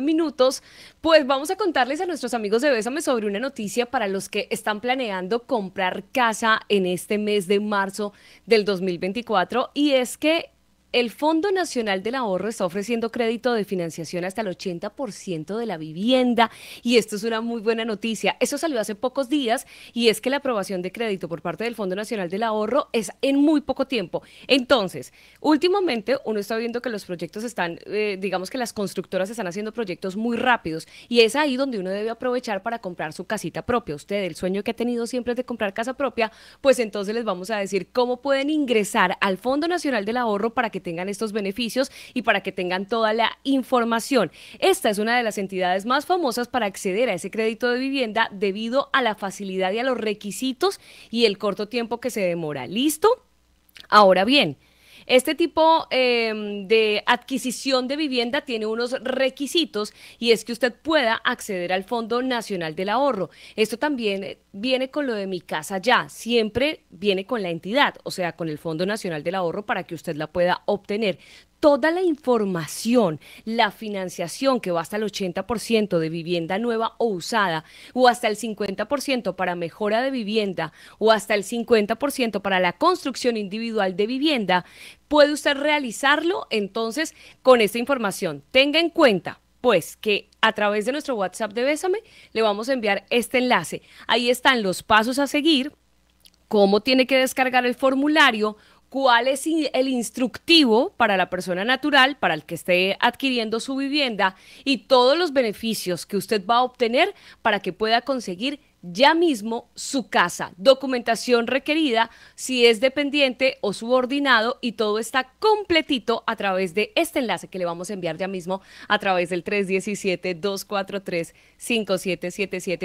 minutos, pues vamos a contarles a nuestros amigos de Bésame sobre una noticia para los que están planeando comprar casa en este mes de marzo del 2024 y es que el Fondo Nacional del Ahorro está ofreciendo crédito de financiación hasta el 80% de la vivienda y esto es una muy buena noticia. Eso salió hace pocos días y es que la aprobación de crédito por parte del Fondo Nacional del Ahorro es en muy poco tiempo. Entonces, últimamente uno está viendo que los proyectos están, eh, digamos que las constructoras están haciendo proyectos muy rápidos y es ahí donde uno debe aprovechar para comprar su casita propia. Usted, el sueño que ha tenido siempre es de comprar casa propia, pues entonces les vamos a decir cómo pueden ingresar al Fondo Nacional del Ahorro para que tengan estos beneficios y para que tengan toda la información. Esta es una de las entidades más famosas para acceder a ese crédito de vivienda debido a la facilidad y a los requisitos y el corto tiempo que se demora. ¿Listo? Ahora bien, este tipo em, de adquisición de vivienda tiene unos requisitos y es que usted pueda acceder al Fondo Nacional del Ahorro. Esto también eh, viene con lo de mi casa ya, siempre viene con la entidad, o sea, con el Fondo Nacional del Ahorro para que usted la pueda obtener toda la información, la financiación que va hasta el 80% de vivienda nueva o usada, o hasta el 50% para mejora de vivienda, o hasta el 50% para la construcción individual de vivienda, puede usted realizarlo entonces con esta información. Tenga en cuenta pues que a través de nuestro WhatsApp de Bésame le vamos a enviar este enlace. Ahí están los pasos a seguir, cómo tiene que descargar el formulario, cuál es el instructivo para la persona natural, para el que esté adquiriendo su vivienda y todos los beneficios que usted va a obtener para que pueda conseguir ya mismo su casa, documentación requerida si es dependiente o subordinado y todo está completito a través de este enlace que le vamos a enviar ya mismo a través del 317-243-5777.